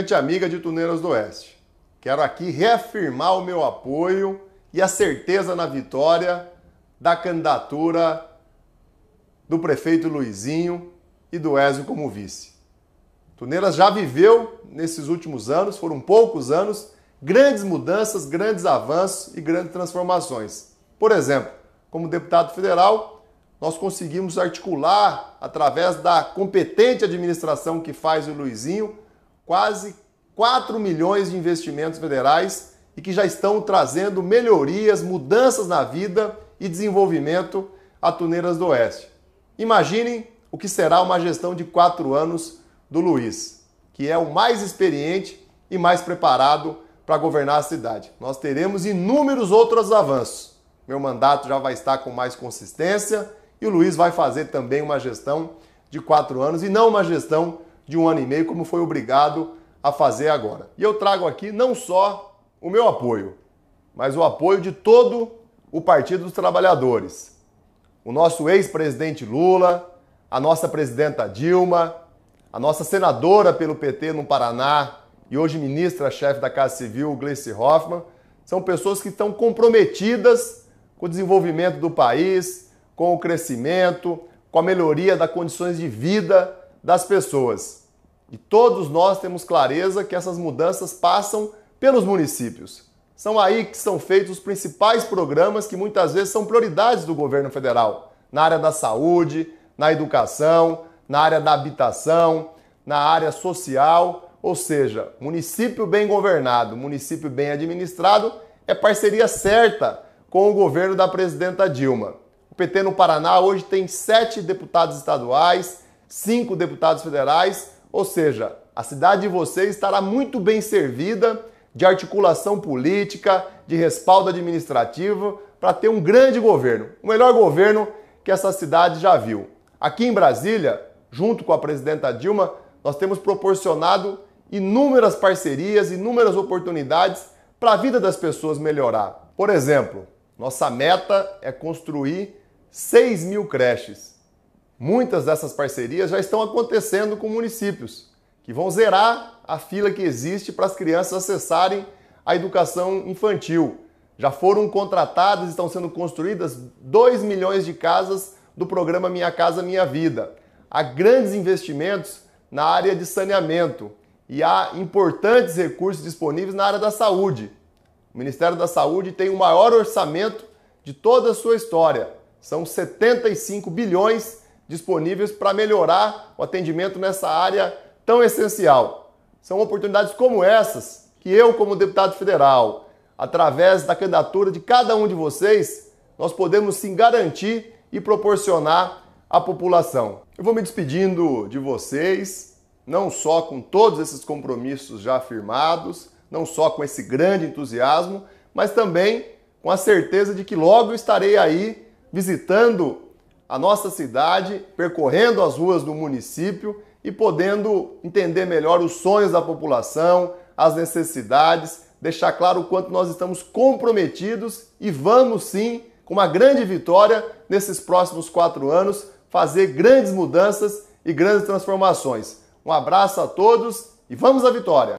gente amiga de Tuneiras do Oeste. Quero aqui reafirmar o meu apoio e a certeza na vitória da candidatura do prefeito Luizinho e do Ézio como vice. Tuneiras já viveu nesses últimos anos, foram poucos anos, grandes mudanças, grandes avanços e grandes transformações. Por exemplo, como deputado federal, nós conseguimos articular, através da competente administração que faz o Luizinho, quase 4 milhões de investimentos federais e que já estão trazendo melhorias, mudanças na vida e desenvolvimento a Tuneiras do Oeste. Imaginem o que será uma gestão de quatro anos do Luiz, que é o mais experiente e mais preparado para governar a cidade. Nós teremos inúmeros outros avanços. Meu mandato já vai estar com mais consistência e o Luiz vai fazer também uma gestão de quatro anos e não uma gestão de um ano e meio, como foi obrigado a fazer agora. E eu trago aqui não só o meu apoio, mas o apoio de todo o Partido dos Trabalhadores. O nosso ex-presidente Lula, a nossa presidenta Dilma, a nossa senadora pelo PT no Paraná e hoje ministra-chefe da Casa Civil, Gleice Hoffmann, são pessoas que estão comprometidas com o desenvolvimento do país, com o crescimento, com a melhoria das condições de vida das pessoas. E todos nós temos clareza que essas mudanças passam pelos municípios. São aí que são feitos os principais programas que muitas vezes são prioridades do governo federal, na área da saúde, na educação, na área da habitação, na área social, ou seja, município bem governado, município bem administrado é parceria certa com o governo da presidenta Dilma. O PT no Paraná hoje tem sete deputados estaduais, cinco deputados federais, ou seja, a cidade de vocês estará muito bem servida de articulação política, de respaldo administrativo, para ter um grande governo, o melhor governo que essa cidade já viu. Aqui em Brasília, junto com a presidenta Dilma, nós temos proporcionado inúmeras parcerias, inúmeras oportunidades para a vida das pessoas melhorar. Por exemplo, nossa meta é construir 6 mil creches. Muitas dessas parcerias já estão acontecendo com municípios, que vão zerar a fila que existe para as crianças acessarem a educação infantil. Já foram contratadas e estão sendo construídas 2 milhões de casas do programa Minha Casa Minha Vida. Há grandes investimentos na área de saneamento e há importantes recursos disponíveis na área da saúde. O Ministério da Saúde tem o maior orçamento de toda a sua história. São 75 bilhões disponíveis para melhorar o atendimento nessa área tão essencial. São oportunidades como essas que eu, como deputado federal, através da candidatura de cada um de vocês, nós podemos sim garantir e proporcionar à população. Eu vou me despedindo de vocês, não só com todos esses compromissos já firmados, não só com esse grande entusiasmo, mas também com a certeza de que logo estarei aí visitando a nossa cidade, percorrendo as ruas do município e podendo entender melhor os sonhos da população, as necessidades, deixar claro o quanto nós estamos comprometidos e vamos sim, com uma grande vitória nesses próximos quatro anos, fazer grandes mudanças e grandes transformações. Um abraço a todos e vamos à vitória!